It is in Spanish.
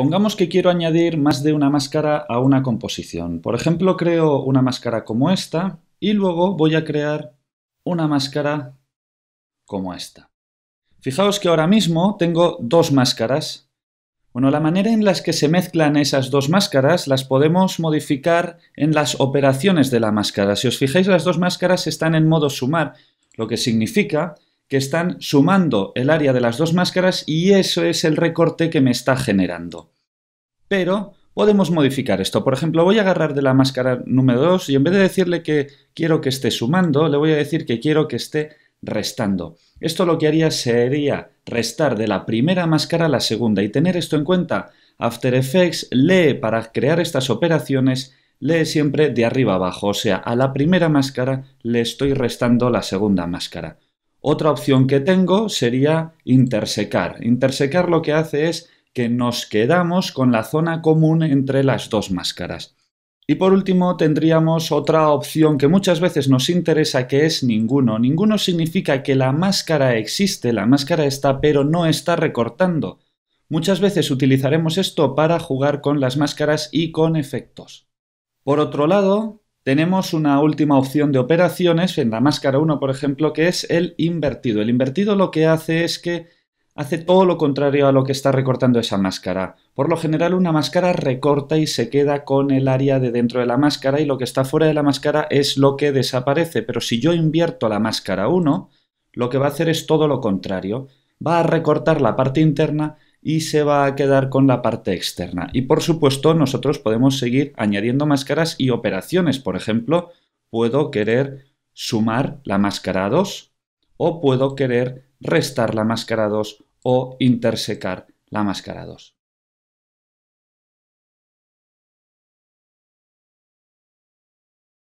Pongamos que quiero añadir más de una máscara a una composición. Por ejemplo, creo una máscara como esta y luego voy a crear una máscara como esta. Fijaos que ahora mismo tengo dos máscaras. Bueno, la manera en la que se mezclan esas dos máscaras las podemos modificar en las operaciones de la máscara. Si os fijáis, las dos máscaras están en modo sumar, lo que significa que están sumando el área de las dos máscaras y eso es el recorte que me está generando pero podemos modificar esto. Por ejemplo, voy a agarrar de la máscara número 2 y en vez de decirle que quiero que esté sumando, le voy a decir que quiero que esté restando. Esto lo que haría sería restar de la primera máscara a la segunda y tener esto en cuenta. After Effects lee para crear estas operaciones, lee siempre de arriba abajo, o sea, a la primera máscara le estoy restando la segunda máscara. Otra opción que tengo sería intersecar. Intersecar lo que hace es que nos quedamos con la zona común entre las dos máscaras. Y por último tendríamos otra opción que muchas veces nos interesa que es ninguno. Ninguno significa que la máscara existe, la máscara está pero no está recortando. Muchas veces utilizaremos esto para jugar con las máscaras y con efectos. Por otro lado, tenemos una última opción de operaciones en la máscara 1, por ejemplo, que es el invertido. El invertido lo que hace es que hace todo lo contrario a lo que está recortando esa máscara. Por lo general una máscara recorta y se queda con el área de dentro de la máscara y lo que está fuera de la máscara es lo que desaparece, pero si yo invierto la máscara 1, lo que va a hacer es todo lo contrario, va a recortar la parte interna y se va a quedar con la parte externa. Y por supuesto nosotros podemos seguir añadiendo máscaras y operaciones, por ejemplo, puedo querer sumar la máscara 2 o puedo querer restar la máscara 2 o intersecar la máscara 2.